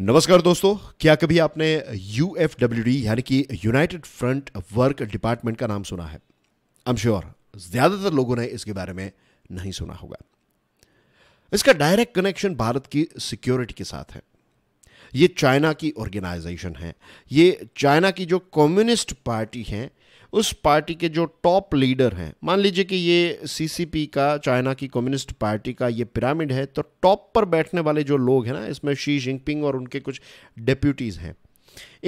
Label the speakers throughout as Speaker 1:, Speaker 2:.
Speaker 1: नमस्कार दोस्तों क्या कभी आपने यू एफ डब्ल्यू डी यानी कि यूनाइटेड फ्रंट वर्क डिपार्टमेंट का नाम सुना है आई एम श्योर ज़्यादातर लोगों ने इसके बारे में नहीं सुना होगा इसका डायरेक्ट कनेक्शन भारत की सिक्योरिटी के साथ है ये चाइना की ऑर्गेनाइजेशन है ये चाइना की जो कम्युनिस्ट पार्टी है उस पार्टी के जो टॉप लीडर हैं मान लीजिए कि ये सीसीपी का चाइना की कम्युनिस्ट पार्टी का ये पिरामिड है तो टॉप पर बैठने वाले जो लोग हैं ना इसमें शी जिनपिंग और उनके कुछ डेप्यूटीज हैं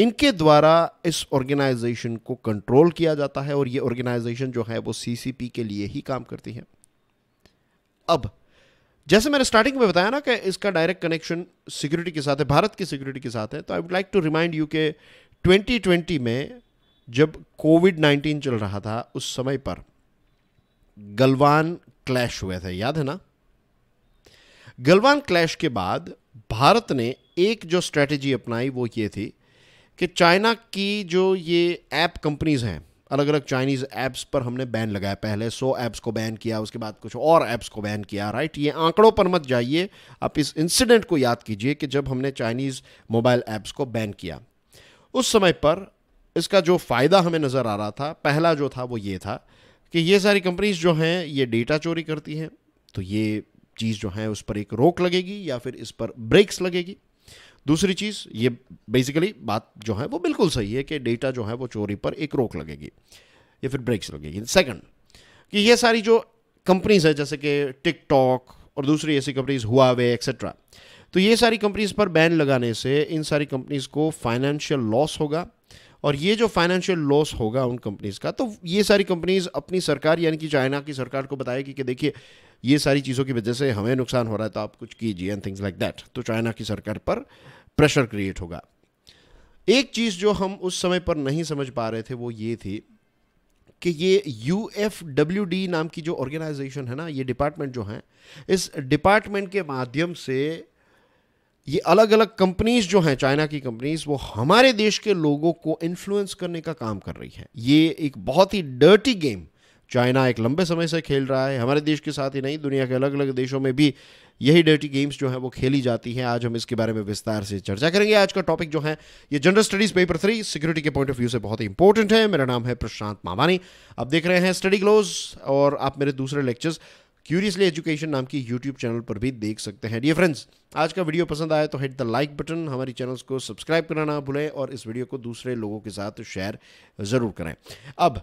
Speaker 1: इनके द्वारा इस ऑर्गेनाइजेशन को कंट्रोल किया जाता है और ये ऑर्गेनाइजेशन जो है वो सीसीपी के लिए ही काम करती है अब जैसे मैंने स्टार्टिंग में बताया ना कि इसका डायरेक्ट कनेक्शन सिक्योरिटी के साथ है भारत की सिक्योरिटी के साथ है तो I would like to remind you के 2020 में जब कोविड नाइन्टीन चल रहा था उस समय पर गलवान क्लैश हुए थे याद है ना गलवान क्लैश के बाद भारत ने एक जो स्ट्रेटजी अपनाई वो ये थी कि चाइना की जो ये ऐप कंपनीज़ हैं अलग अलग चाइनीज़ ऐप्स पर हमने बैन लगाया पहले सौ ऐप्स को बैन किया उसके बाद कुछ और ऐप्स को बैन किया राइट ये आंकड़ों पर मत जाइए आप इस इंसिडेंट को याद कीजिए कि जब हमने चाइनीज़ मोबाइल ऐप्स को बैन किया उस समय पर इसका जो फ़ायदा हमें नज़र आ रहा था पहला जो था वो ये था कि ये सारी कंपनीज जो हैं ये डेटा चोरी करती हैं तो ये चीज़ जो है उस पर एक रोक लगेगी या फिर इस पर ब्रेक्स लगेगी दूसरी चीज़ ये बेसिकली बात जो है वो बिल्कुल सही है कि डेटा जो है वो चोरी पर एक रोक लगेगी या फिर ब्रेक्स लगेगी सेकंड कि ये सारी जो कंपनीज है जैसे कि टिकटॉक और दूसरी ऐसी कंपनीज हुआ वे एक्सेट्रा तो ये सारी कंपनीज पर बैन लगाने से इन सारी कंपनीज को फाइनेंशियल लॉस होगा और ये जो फाइनेंशियल लॉस होगा उन कंपनीज़ का तो ये सारी कंपनीज़ अपनी सरकार यानी कि चाइना की सरकार को बताएगी कि देखिए ये सारी चीज़ों की वजह से हमें नुकसान हो रहा है तो आप कुछ कीजिए एंड थिंग्स लाइक दैट तो चाइना की सरकार पर प्रेशर क्रिएट होगा एक चीज़ जो हम उस समय पर नहीं समझ पा रहे थे वो ये थी कि ये यू एफ डब्ल्यू डी नाम की जो ऑर्गेनाइजेशन है ना ये डिपार्टमेंट जो है इस डिपार्टमेंट के माध्यम से ये अलग अलग कंपनीज जो हैं चाइना की कंपनीज वो हमारे देश के लोगों को इन्फ्लुएंस करने का काम कर रही है ये एक बहुत ही डर्टी गेम चाइना एक लंबे समय से खेल रहा है हमारे देश के साथ ही नहीं दुनिया के अलग अलग देशों में भी यही डर्टी गेम्स जो है वो खेली जाती हैं आज हम इसके बारे में विस्तार से चर्चा करेंगे आज का टॉपिक जो है ये general studies paper three security के पॉइंट ऑफ व्यू से बहुत ही इंपॉर्टेंट है मेरा नाम है प्रशांत मावानी आप देख रहे हैं स्टडी क्लोज और आप मेरे दूसरे लेक्चर्स क्यूरियसली एजुकेशन नाम की यूट्यूब चैनल पर भी देख सकते हैं डियर फ्रेंड्स आज का वीडियो पसंद आया तो हिट द लाइक बटन हमारी चैनल्स को सब्सक्राइब करना ना भूलें और इस वीडियो को दूसरे लोगों के साथ शेयर ज़रूर करें अब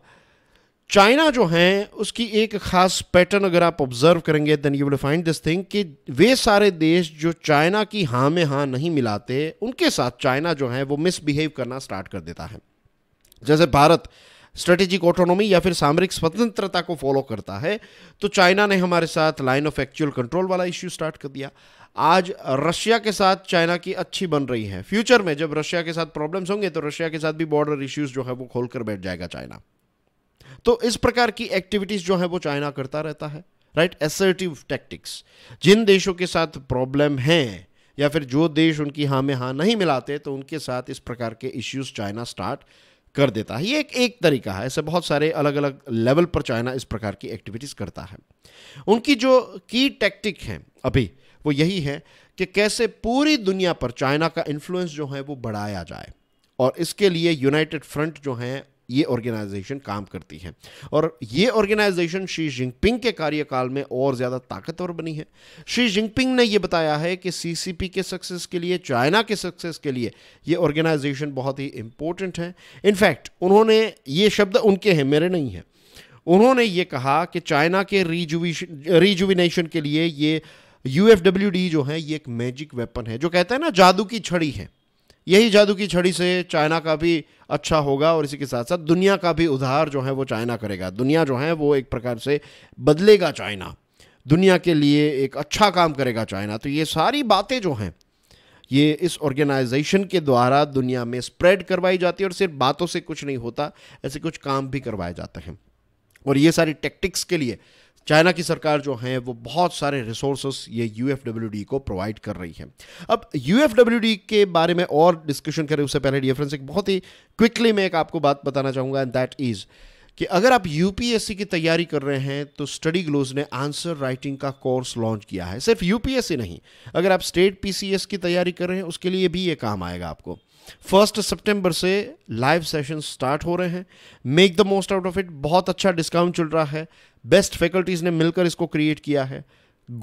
Speaker 1: चाइना जो है उसकी एक खास पैटर्न अगर आप ऑब्जर्व करेंगे then you will find this thing कि वे सारे देश जो चाइना की हाँ में हाँ नहीं मिलाते उनके साथ चाइना जो है वो मिसबिहेव करना स्टार्ट कर देता है जैसे भारत स्ट्रेटेजिक ऑटोनॉमी या फिर सामरिक स्वतंत्रता को फॉलो करता है तो चाइना ने हमारे साथ लाइन ऑफ एक्चुअल कंट्रोल वाला इश्यू स्टार्ट कर दिया आज रशिया के साथ चाइना की अच्छी बन रही है फ्यूचर में जब रशिया के साथ प्रॉब्लम्स होंगे तो रशिया के साथ भी बॉर्डर इश्यूज जो है वो खोलकर बैठ जाएगा चाइना तो इस प्रकार की एक्टिविटीज जो है वो चाइना करता रहता है राइट एसर्टिव टैक्टिक्स जिन देशों के साथ प्रॉब्लम है या फिर जो देश उनकी हाँ में हाँ नहीं मिलाते तो उनके साथ इस प्रकार के इश्यूज चाइना स्टार्ट कर देता है ये एक एक तरीका है ऐसे बहुत सारे अलग अलग लेवल पर चाइना इस प्रकार की एक्टिविटीज़ करता है उनकी जो की टैक्टिक है अभी वो यही है कि कैसे पूरी दुनिया पर चाइना का इन्फ्लुएंस जो है वो बढ़ाया जाए और इसके लिए यूनाइटेड फ्रंट जो हैं ये ऑर्गेनाइजेशन काम करती है और ये ऑर्गेनाइजेशन श्री जिनपिंग के कार्यकाल में और ज़्यादा ताकतवर बनी है श्री जिनपिंग ने ये बताया है कि सीसीपी के सक्सेस के लिए चाइना के सक्सेस के लिए ये ऑर्गेनाइजेशन बहुत ही इंपॉर्टेंट है इनफैक्ट उन्होंने ये शब्द उनके हैं मेरे नहीं हैं उन्होंने ये कहा कि चाइना के रिजुविशन रिजुविनेशन के लिए ये यू जो है ये एक मैजिक वेपन है जो कहते हैं ना जादू की छड़ी है यही जादू की छड़ी से चाइना का भी अच्छा होगा और इसी के साथ साथ दुनिया का भी उधार जो है वो चाइना करेगा दुनिया जो है वो एक प्रकार से बदलेगा चाइना दुनिया के लिए एक अच्छा काम करेगा चाइना तो ये सारी बातें जो हैं ये इस ऑर्गेनाइजेशन के द्वारा दुनिया में स्प्रेड करवाई जाती है और सिर्फ बातों से कुछ नहीं होता ऐसे कुछ काम भी करवाए जाते हैं और ये सारी टेक्टिक्स के लिए चाइना की सरकार जो है वो बहुत सारे रिसोर्सेस ये यू को प्रोवाइड कर रही है अब यू के बारे में और डिस्कशन करें उससे पहले डियर फ्रेंड्स एक बहुत ही क्विकली मैं एक आपको बात बताना चाहूंगा एंड दैट इज़ कि अगर आप यूपीएससी की तैयारी कर रहे हैं तो स्टडी ग्लोज ने आंसर राइटिंग का कोर्स लॉन्च किया है सिर्फ यूपीएससी नहीं अगर आप स्टेट पीसीएस की तैयारी कर रहे हैं उसके लिए भी ये काम आएगा आपको फर्स्ट सितंबर से लाइव सेशन स्टार्ट हो रहे हैं make the most out of it बहुत अच्छा डिस्काउंट चल रहा है बेस्ट फैकल्टीज ने मिलकर इसको क्रिएट किया है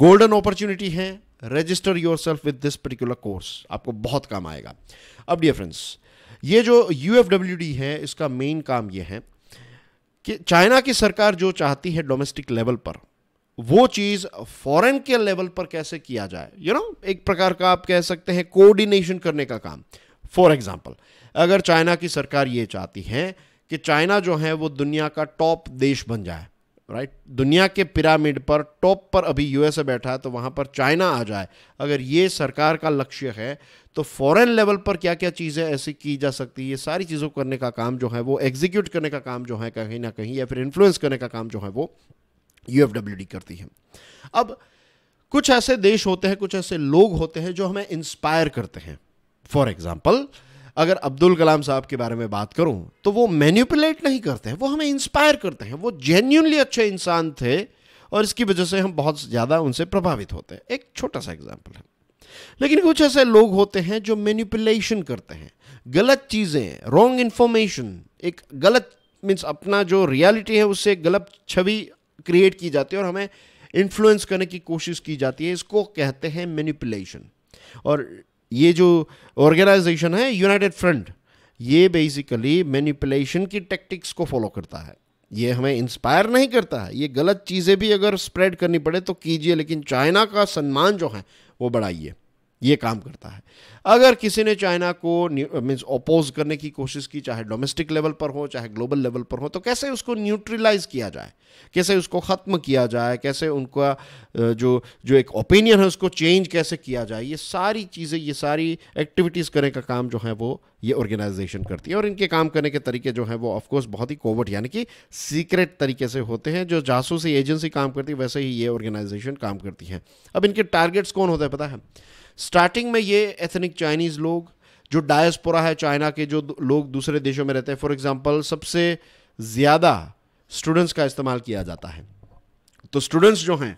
Speaker 1: गोल्डन अपॉर्चुनिटी है register yourself with this particular course आपको बहुत काम आएगा अब डियर फ्रेंड्स ये जो यू है इसका मेन काम ये है कि चाइना की सरकार जो चाहती है डोमेस्टिक लेवल पर वो चीज़ फॉरेन के लेवल पर कैसे किया जाए यू you नो know, एक प्रकार का आप कह सकते हैं कोऑर्डिनेशन करने का काम फॉर एग्जाम्पल अगर चाइना की सरकार ये चाहती है कि चाइना जो है वो दुनिया का टॉप देश बन जाए राइट right? दुनिया के पिरामिड पर टॉप पर अभी यूएसए बैठा है तो वहां पर चाइना आ जाए अगर ये सरकार का लक्ष्य है तो फॉरेन लेवल पर क्या क्या चीज़ें ऐसी की जा सकती है ये सारी चीज़ों करने का काम जो है वो एग्जीक्यूट करने का काम जो है कहीं ना कहीं या फिर इन्फ्लुएंस करने का काम जो है वो यू करती है अब कुछ ऐसे देश होते हैं कुछ ऐसे लोग होते हैं जो हमें इंस्पायर करते हैं फॉर एग्ज़ाम्पल अगर अब्दुल कलाम साहब के बारे में बात करूं तो वो मैन्यूपुलेट नहीं करते हैं वो हमें इंस्पायर करते हैं वो जेन्यूनली अच्छे इंसान थे और इसकी वजह से हम बहुत ज़्यादा उनसे प्रभावित होते हैं एक छोटा सा एग्जाम्पल है लेकिन कुछ ऐसे लोग होते हैं जो मैन्यूपुलेशन करते हैं गलत चीज़ें रॉन्ग इन्फॉर्मेशन एक गलत मीन्स अपना जो रियलिटी है उससे गलत छवि क्रिएट की जाती है और हमें इन्फ्लुएंस करने की कोशिश की जाती है इसको कहते हैं मैनिपुलेशन और ये जो ऑर्गेनाइजेशन है यूनाइटेड फ्रंट ये बेसिकली मैनिपुलेशन की टेक्टिक्स को फॉलो करता है ये हमें इंस्पायर नहीं करता है ये गलत चीज़ें भी अगर स्प्रेड करनी पड़े तो कीजिए लेकिन चाइना का सम्मान जो है वो बढ़ाइए ये काम करता है अगर किसी ने चाइना को मीन्स अपोज करने की कोशिश की चाहे डोमेस्टिक लेवल पर हो चाहे ग्लोबल लेवल पर हो तो कैसे उसको न्यूट्रलाइज किया जाए कैसे उसको ख़त्म किया जाए कैसे उनका जो जो एक ओपिनियन है उसको चेंज कैसे किया जाए ये सारी चीज़ें ये सारी एक्टिविटीज़ करने का काम जो है वो ये ऑर्गेनाइजेशन करती है और इनके काम करने के तरीके जो हैं वो ऑफकोर्स बहुत ही कोवर्ट यानी कि सीक्रेट तरीके से होते हैं जो जासूसी एजेंसी काम करती है वैसे ही ये ऑर्गेनाइजेशन काम करती है अब इनके टारगेट्स कौन होते हैं पता है स्टार्टिंग में ये एथनिक चाइनीज़ लोग जो डायस्पोरा है चाइना के जो लोग दूसरे देशों में रहते हैं फॉर एग्ज़ाम्पल सबसे ज़्यादा स्टूडेंट्स का इस्तेमाल किया जाता है तो स्टूडेंट्स जो हैं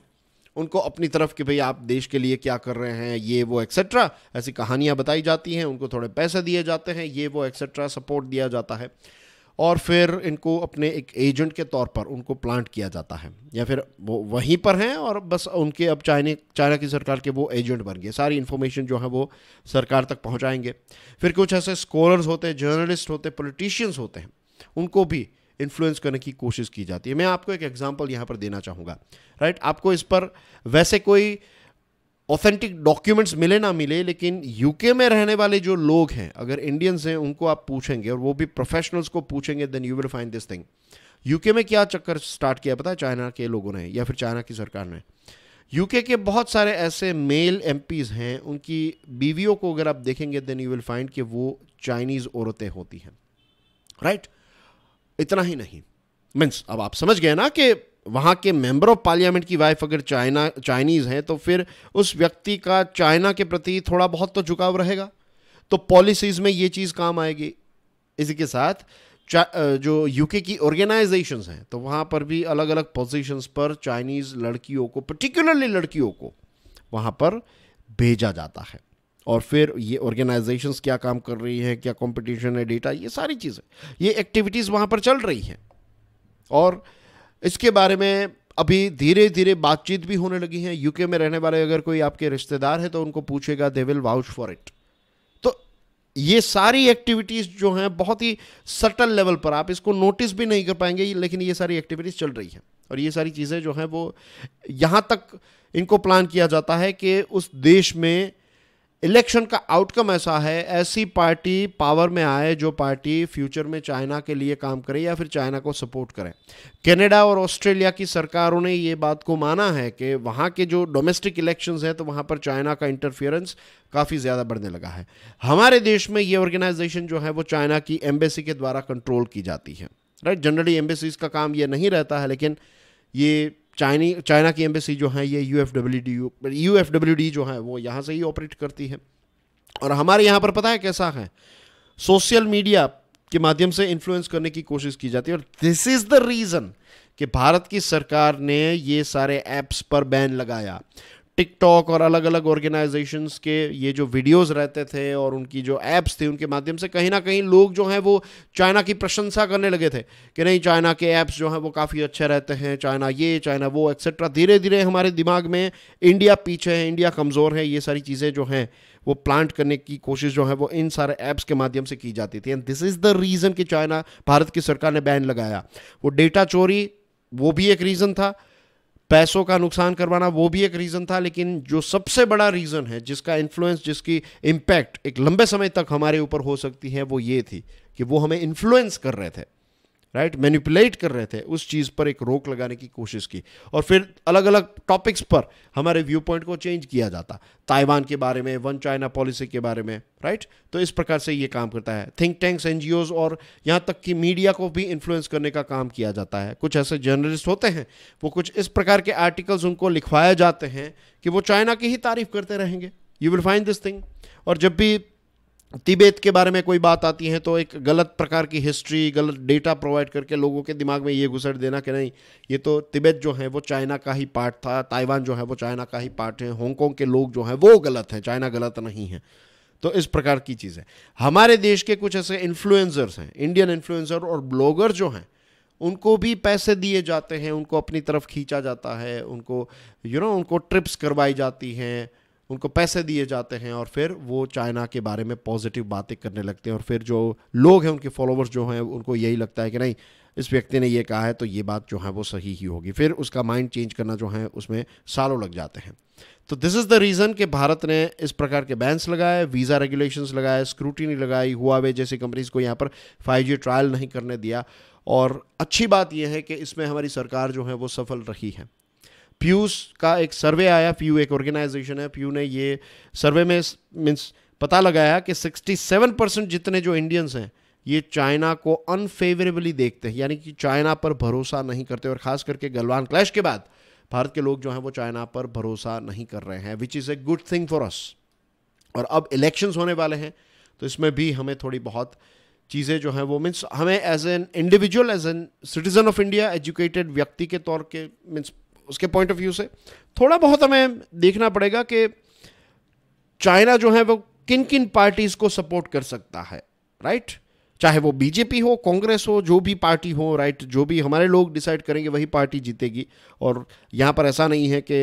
Speaker 1: उनको अपनी तरफ कि भाई आप देश के लिए क्या कर रहे हैं ये वो एक्सेट्रा ऐसी कहानियां बताई जाती हैं उनको थोड़े पैसे दिए जाते हैं ये वो एक्सेट्रा सपोर्ट दिया जाता है और फिर इनको अपने एक एजेंट के तौर पर उनको प्लांट किया जाता है या फिर वो वहीं पर हैं और बस उनके अब चाइने चाइना की सरकार के वो एजेंट बन गए सारी इन्फॉर्मेशन जो है वो सरकार तक पहुंचाएंगे फिर कुछ ऐसे स्कॉलर्स होते हैं जर्नलिस्ट होते हैं पोलिटिशियंस होते हैं उनको भी इन्फ्लुएंस करने की कोशिश की जाती है मैं आपको एक एग्जाम्पल यहाँ पर देना चाहूँगा राइट आपको इस पर वैसे कोई ऑथेंटिक डॉक्यूमेंट्स मिले ना मिले लेकिन यूके में रहने वाले जो लोग हैं अगर इंडियंस हैं उनको आप पूछेंगे और वो भी प्रोफेशनल्स को पूछेंगे then you will find this thing UK में क्या चक्कर स्टार्ट किया पता है चाइना के लोगों ने या फिर चाइना की सरकार ने यूके के बहुत सारे ऐसे मेल एम हैं उनकी बीवियों को अगर आप देखेंगे देन यू विल फाइंड कि वो चाइनीज़ औरतें होती हैं राइट right? इतना ही नहीं मीन्स अब आप समझ गए ना कि वहाँ के मेंबर ऑफ पार्लियामेंट की वाइफ अगर चाइना चाइनीज़ हैं तो फिर उस व्यक्ति का चाइना के प्रति थोड़ा बहुत तो झुकाव रहेगा तो पॉलिसीज़ में ये चीज़ काम आएगी इसी के साथ जो यूके की ऑर्गेनाइजेशंस हैं तो वहाँ पर भी अलग अलग पोजीशंस पर चाइनीज़ लड़कियों को पर्टिकुलरली लड़कियों को वहाँ पर भेजा जाता है और फिर ये ऑर्गेनाइजेशंस क्या काम कर रही हैं क्या कंपटीशन है डेटा ये सारी चीज़ें ये एक्टिविटीज़ वहाँ पर चल रही हैं और इसके बारे में अभी धीरे धीरे बातचीत भी होने लगी है यूके में रहने वाले अगर कोई आपके रिश्तेदार है तो उनको पूछेगा they will vouch for it तो ये सारी एक्टिविटीज़ जो हैं बहुत ही सटल लेवल पर आप इसको नोटिस भी नहीं कर पाएंगे लेकिन ये सारी एक्टिविटीज़ चल रही है और ये सारी चीज़ें जो हैं वो यहाँ तक इनको प्लान किया जाता है कि उस देश में इलेक्शन का आउटकम ऐसा है ऐसी पार्टी पावर में आए जो पार्टी फ्यूचर में चाइना के लिए काम करे या फिर चाइना को सपोर्ट करे कनाडा और ऑस्ट्रेलिया की सरकारों ने ये बात को माना है कि वहाँ के जो डोमेस्टिक इलेक्शंस हैं तो वहाँ पर चाइना का इंटरफियरेंस काफ़ी ज़्यादा बढ़ने लगा है हमारे देश में ये ऑर्गेनाइजेशन जो है वो चाइना की एम्बेसी के द्वारा कंट्रोल की जाती है राइट जनरली एम्बेसीज का काम ये नहीं रहता है लेकिन ये चाइनी चाइना की एम्बेसी जो है ये U F W D U F W D जो है वो यहाँ से ही ऑपरेट करती है और हमारे यहाँ पर पता है कैसा है सोशल मीडिया के माध्यम से इन्फ्लुएंस करने की कोशिश की जाती है और दिस इज़ द रीज़न कि भारत की सरकार ने ये सारे ऐप्स पर बैन लगाया टिकटॉक और अलग अलग ऑर्गेनाइजेशंस के ये जो वीडियोस रहते थे और उनकी जो ऐप्स थे उनके माध्यम से कहीं ना कहीं लोग जो हैं वो चाइना की प्रशंसा करने लगे थे कि नहीं चाइना के ऐप्स जो हैं वो काफ़ी अच्छे रहते हैं चाइना ये चाइना वो एक्सेट्रा धीरे धीरे हमारे दिमाग में इंडिया पीछे है इंडिया कमज़ोर है ये सारी चीज़ें जो हैं वो प्लांट करने की कोशिश जो है वो इन सारे ऐप्स के माध्यम से की जाती थी and this is the reason कि चाइना भारत की सरकार ने बैन लगाया वो डेटा चोरी वो भी एक रीज़न था पैसों का नुकसान करवाना वो भी एक रीज़न था लेकिन जो सबसे बड़ा रीज़न है जिसका इन्फ्लुएंस जिसकी इम्पैक्ट एक लंबे समय तक हमारे ऊपर हो सकती है वो ये थी कि वो हमें इन्फ्लुएंस कर रहे थे राइट right? मैनिपुलेट कर रहे थे उस चीज़ पर एक रोक लगाने की कोशिश की और फिर अलग अलग टॉपिक्स पर हमारे व्यू पॉइंट को चेंज किया जाता ताइवान के बारे में वन चाइना पॉलिसी के बारे में राइट right? तो इस प्रकार से ये काम करता है थिंक टैंक्स एन और यहाँ तक कि मीडिया को भी इन्फ्लुएंस करने का काम किया जाता है कुछ ऐसे जर्नलिस्ट होते हैं वो कुछ इस प्रकार के आर्टिकल्स उनको लिखवाए जाते हैं कि वो चाइना की ही तारीफ करते रहेंगे you will find this thing और जब भी तिबेत के बारे में कोई बात आती है तो एक गलत प्रकार की हिस्ट्री गलत डेटा प्रोवाइड करके लोगों के दिमाग में ये घुसर देना कि नहीं ये तो तिबेत जो है वो चाइना का ही पार्ट था ताइवान जो है वो चाइना का ही पार्ट है हांगकॉन्ग के लोग जो हैं वो गलत हैं चाइना गलत नहीं है तो इस प्रकार की चीज़ें हमारे देश के कुछ ऐसे इन्फ्लुएंसर्स हैं इंडियन इन्फ्लुएंसर और ब्लॉगर जो हैं उनको भी पैसे दिए जाते हैं उनको अपनी तरफ खींचा जाता है उनको यू you नो know, उनको ट्रिप्स करवाई जाती हैं उनको पैसे दिए जाते हैं और फिर वो चाइना के बारे में पॉजिटिव बातें करने लगते हैं और फिर जो लोग हैं उनके फॉलोवर्स जो हैं उनको यही लगता है कि नहीं इस व्यक्ति ने ये कहा है तो ये बात जो है वो सही ही होगी फिर उसका माइंड चेंज करना जो है उसमें सालों लग जाते हैं तो दिस इज़ द रीज़न कि भारत ने इस प्रकार के बैन्स लगाए वीज़ा रेगुलेशंस लगाए स्क्रूटिनी लगाई वे जैसी कंपनीज़ को यहाँ पर फाइव ट्रायल नहीं करने दिया और अच्छी बात यह है कि इसमें हमारी सरकार जो है वो सफल रही है प्यूस का एक सर्वे आया प्यू एक ऑर्गेनाइजेशन है प्यू ने ये सर्वे में मीन्स पता लगाया कि 67 परसेंट जितने जो इंडियंस हैं ये चाइना को अनफेवरेबली देखते हैं यानी कि चाइना पर भरोसा नहीं करते और ख़ास करके गलवान क्लैश के बाद भारत के लोग जो हैं वो चाइना पर भरोसा नहीं कर रहे हैं which is a good thing for us और अब इलेक्शंस होने वाले हैं तो इसमें भी हमें थोड़ी बहुत चीज़ें जो हैं वो मीन्स हमें as an individual as an citizen of India educated व्यक्ति के तौर के मीन्स उसके पॉइंट ऑफ व्यू से थोड़ा बहुत हमें देखना पड़ेगा कि चाइना जो है वो किन किन पार्टीज़ को सपोर्ट कर सकता है राइट चाहे वो बीजेपी हो कांग्रेस हो जो भी पार्टी हो राइट जो भी हमारे लोग डिसाइड करेंगे वही पार्टी जीतेगी और यहाँ पर ऐसा नहीं है कि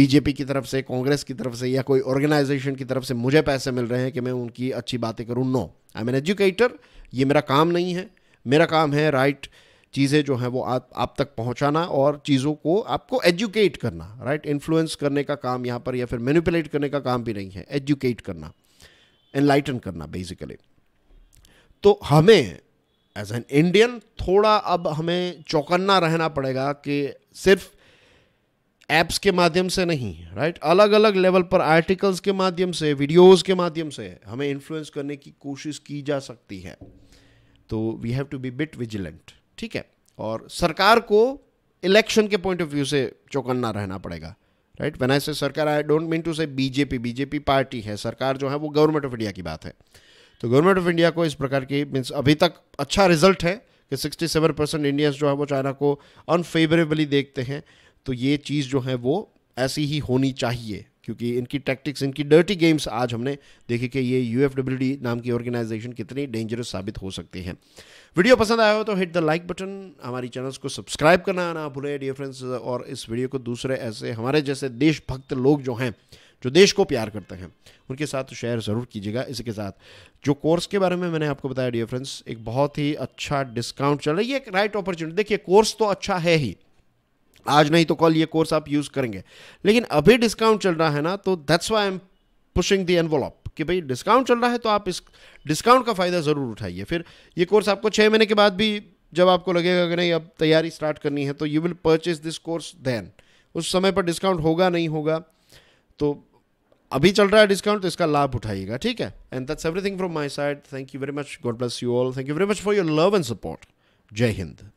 Speaker 1: बीजेपी की तरफ से कांग्रेस की तरफ से या कोई ऑर्गेनाइजेशन की तरफ से मुझे पैसे मिल रहे हैं कि मैं उनकी अच्छी बातें करूँ no I am an educator ये मेरा काम नहीं है मेरा काम है राइट right, चीज़ें जो हैं वो आप आप तक पहुंचाना और चीज़ों को आपको एजुकेट करना राइट इन्फ्लुएंस करने का काम यहाँ पर या फिर मैनिपुलेट करने का काम भी नहीं है एजुकेट करना एनलाइटन करना बेसिकली तो हमें एज एन इंडियन थोड़ा अब हमें चौकन्ना रहना पड़ेगा कि सिर्फ ऐप्स के माध्यम से नहीं राइट अलग अलग लेवल पर आर्टिकल्स के माध्यम से वीडियोस के माध्यम से हमें इन्फ्लुएंस करने की कोशिश की जा सकती है तो we have to be bit vigilant ठीक है और सरकार को इलेक्शन के पॉइंट ऑफ व्यू से चौकन्ना रहना पड़ेगा राइट वेन आई से सरकार I don't mean to say BJP BJP party है सरकार जो है वो गवर्नमेंट ऑफ इंडिया की बात है तो गवर्नमेंट ऑफ इंडिया को इस प्रकार की मीन्स अभी तक अच्छा रिजल्ट है कि 67 परसेंट इंडियंस जो है वो चाइना को अनफेवरेबली देखते हैं तो ये चीज़ जो है वो ऐसी ही होनी चाहिए क्योंकि इनकी टैक्टिक्स इनकी डर्टी गेम्स आज हमने देखी कि ये यू नाम की ऑर्गेनाइजेशन कितनी डेंजरस साबित हो सकती है वीडियो पसंद आया हो तो हिट द लाइक बटन हमारी चैनल्स को सब्सक्राइब करना ना भूलें डियर फ्रेंड्स और इस वीडियो को दूसरे ऐसे हमारे जैसे देशभक्त लोग जो हैं जो देश को प्यार करते हैं उनके साथ शेयर ज़रूर कीजिएगा इसी के साथ जो कोर्स के बारे में मैंने आपको बताया डियर फ्रेंड्स एक बहुत ही अच्छा डिस्काउंट चल रहा है ये एक राइट अपॉर्चुनिटी देखिए कोर्स तो अच्छा है ही आज नहीं तो कल ये कोर्स आप यूज़ करेंगे लेकिन अभी डिस्काउंट चल रहा है ना तो that's why I am pushing the envelope कि भाई डिस्काउंट चल रहा है तो आप इस डिस्काउंट का फ़ायदा ज़रूर उठाइए फिर ये कोर्स आपको छः महीने के बाद भी जब आपको लगेगा कि नहीं अब तैयारी स्टार्ट करनी है तो you will purchase this course then उस समय पर डिस्काउंट होगा नहीं होगा तो अभी चल रहा है डिस्काउंट तो इसका लाभ उठाइएगा ठीक है and that's everything from my side thank you very much God bless you all thank you very much for your love and support Jai Hind